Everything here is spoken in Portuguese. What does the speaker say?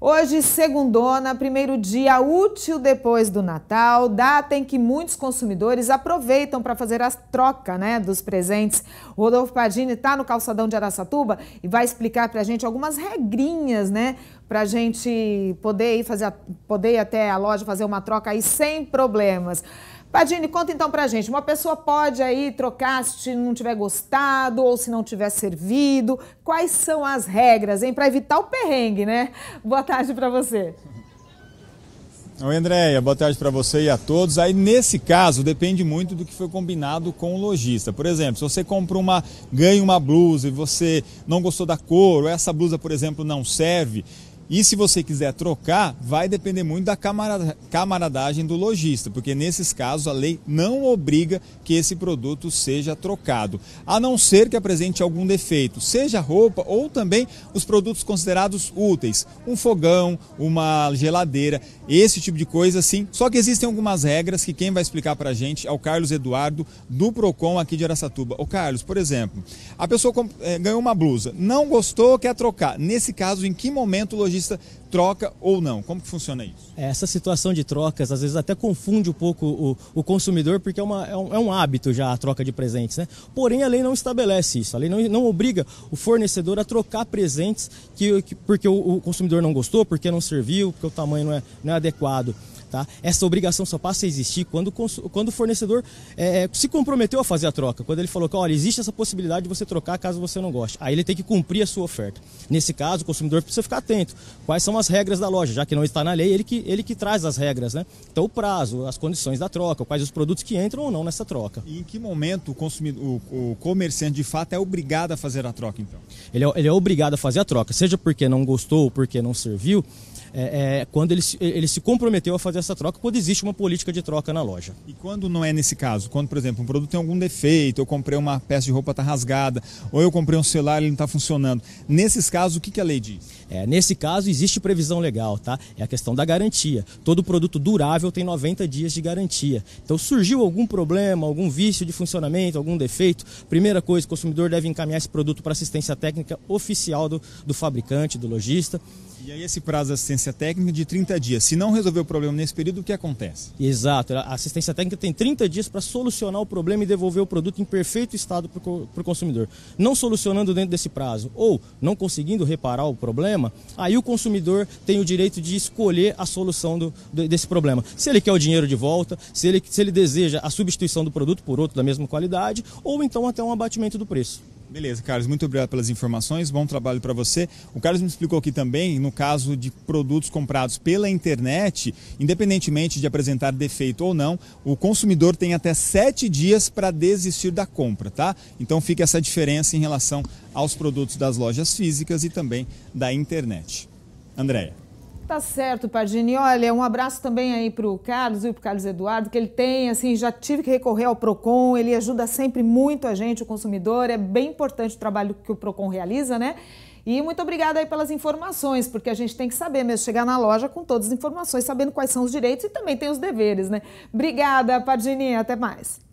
Hoje, segundona, primeiro dia útil depois do Natal, data em que muitos consumidores aproveitam para fazer a troca né, dos presentes. O Rodolfo Padini está no calçadão de Araçatuba e vai explicar para a gente algumas regrinhas, né? Para a gente poder ir, fazer, poder ir até a loja fazer uma troca aí sem problemas. Padine, conta então pra gente. Uma pessoa pode aí trocar se não tiver gostado ou se não tiver servido. Quais são as regras, hein? Pra evitar o perrengue, né? Boa tarde para você. Oi, Andréia. Boa tarde para você e a todos. Aí, nesse caso, depende muito do que foi combinado com o lojista. Por exemplo, se você compra uma, ganha uma blusa e você não gostou da cor, ou essa blusa, por exemplo, não serve, e se você quiser trocar, vai depender muito da camaradagem do lojista, porque nesses casos a lei não obriga que esse produto seja trocado, a não ser que apresente algum defeito, seja roupa ou também os produtos considerados úteis, um fogão, uma geladeira, esse tipo de coisa sim. Só que existem algumas regras que quem vai explicar para a gente é o Carlos Eduardo do Procon aqui de Aracatuba. O Carlos, por exemplo, a pessoa eh, ganhou uma blusa, não gostou, quer trocar. Nesse caso, em que momento o lojista troca ou não? Como que funciona isso? Essa situação de trocas, às vezes até confunde um pouco o, o consumidor, porque é, uma, é, um, é, um, hábito já a troca de presentes, né? Porém, a lei não estabelece isso, a lei não, não obriga o fornecedor a trocar presentes que, que porque o, o, consumidor não gostou, porque não serviu, porque o tamanho não é, não é adequado. Tá? Essa obrigação só passa a existir quando, quando o fornecedor é, é, se comprometeu a fazer a troca. Quando ele falou que olha, existe essa possibilidade de você trocar caso você não goste. Aí ele tem que cumprir a sua oferta. Nesse caso, o consumidor precisa ficar atento. Quais são as regras da loja? Já que não está na lei, ele que, ele que traz as regras. Né? Então, o prazo, as condições da troca, quais os produtos que entram ou não nessa troca. E em que momento o, consumidor, o, o comerciante, de fato, é obrigado a fazer a troca, então? Ele é, ele é obrigado a fazer a troca, seja porque não gostou ou porque não serviu, é, é, quando ele, ele se comprometeu a fazer dessa troca quando existe uma política de troca na loja. E quando não é nesse caso? Quando, por exemplo, um produto tem algum defeito, eu comprei uma peça de roupa está rasgada, ou eu comprei um celular e ele não está funcionando. Nesses casos, o que, que a lei diz? É, nesse caso, existe previsão legal, tá? É a questão da garantia. Todo produto durável tem 90 dias de garantia. Então, surgiu algum problema, algum vício de funcionamento, algum defeito, primeira coisa, o consumidor deve encaminhar esse produto para assistência técnica oficial do, do fabricante, do lojista. E aí esse prazo de assistência técnica de 30 dias. Se não resolver o problema nesse nesse período, o que acontece? Exato. A assistência técnica tem 30 dias para solucionar o problema e devolver o produto em perfeito estado para o consumidor. Não solucionando dentro desse prazo ou não conseguindo reparar o problema, aí o consumidor tem o direito de escolher a solução do, desse problema. Se ele quer o dinheiro de volta, se ele, se ele deseja a substituição do produto por outro da mesma qualidade, ou então até um abatimento do preço. Beleza, Carlos, muito obrigado pelas informações, bom trabalho para você. O Carlos me explicou aqui também, no caso de produtos comprados pela internet, independentemente de apresentar defeito ou não, o consumidor tem até sete dias para desistir da compra, tá? Então fica essa diferença em relação aos produtos das lojas físicas e também da internet. Andréia. Tá certo, Pardini. Olha, um abraço também aí para o Carlos e para o Carlos Eduardo, que ele tem, assim, já tive que recorrer ao PROCON, ele ajuda sempre muito a gente, o consumidor, é bem importante o trabalho que o PROCON realiza, né? E muito obrigada aí pelas informações, porque a gente tem que saber mesmo, chegar na loja com todas as informações, sabendo quais são os direitos e também tem os deveres, né? Obrigada, Pardini, até mais.